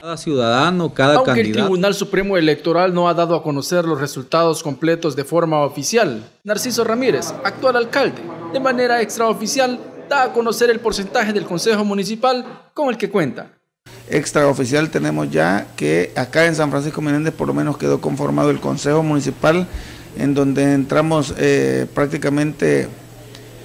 Cada ciudadano, cada Aunque el Tribunal Supremo Electoral no ha dado a conocer los resultados completos de forma oficial, Narciso Ramírez, actual alcalde, de manera extraoficial, da a conocer el porcentaje del Consejo Municipal con el que cuenta. Extraoficial tenemos ya que acá en San Francisco Menéndez por lo menos quedó conformado el Consejo Municipal en donde entramos eh, prácticamente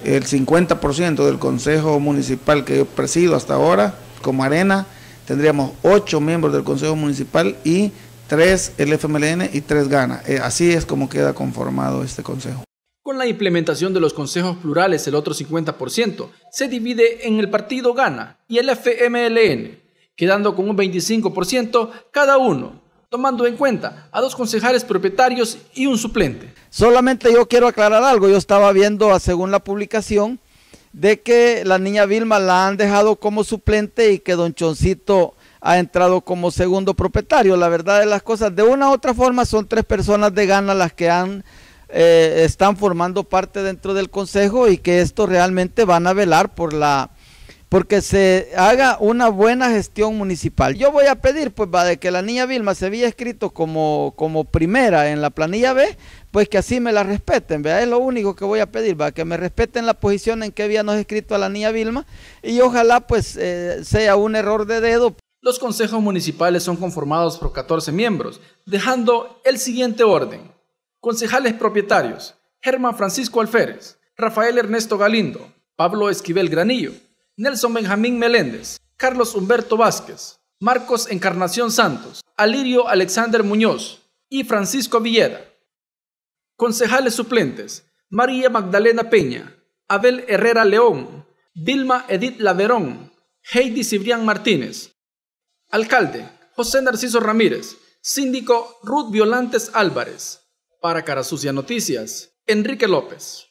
el 50% del Consejo Municipal que presido hasta ahora como arena tendríamos ocho miembros del Consejo Municipal y tres el FMLN y tres GANA. Eh, así es como queda conformado este Consejo. Con la implementación de los consejos plurales, el otro 50% se divide en el partido GANA y el FMLN, quedando con un 25% cada uno, tomando en cuenta a dos concejales propietarios y un suplente. Solamente yo quiero aclarar algo, yo estaba viendo ah, según la publicación de que la niña Vilma la han dejado como suplente y que don Choncito ha entrado como segundo propietario. La verdad de las cosas, de una u otra forma, son tres personas de gana las que han eh, están formando parte dentro del consejo y que esto realmente van a velar por la porque se haga una buena gestión municipal. Yo voy a pedir, pues, va de que la niña Vilma se había escrito como, como primera en la planilla B, pues que así me la respeten, Es lo único que voy a pedir, va, que me respeten la posición en que había nos escrito a la niña Vilma y ojalá, pues, eh, sea un error de dedo. Los consejos municipales son conformados por 14 miembros, dejando el siguiente orden. Concejales propietarios, Germán Francisco Alférez, Rafael Ernesto Galindo, Pablo Esquivel Granillo, Nelson Benjamín Meléndez, Carlos Humberto Vázquez, Marcos Encarnación Santos, Alirio Alexander Muñoz y Francisco Villeda. Concejales suplentes, María Magdalena Peña, Abel Herrera León, Vilma Edith Laverón, Heidi Cibrián Martínez. Alcalde, José Narciso Ramírez, síndico Ruth Violantes Álvarez. Para Carasucia Noticias, Enrique López.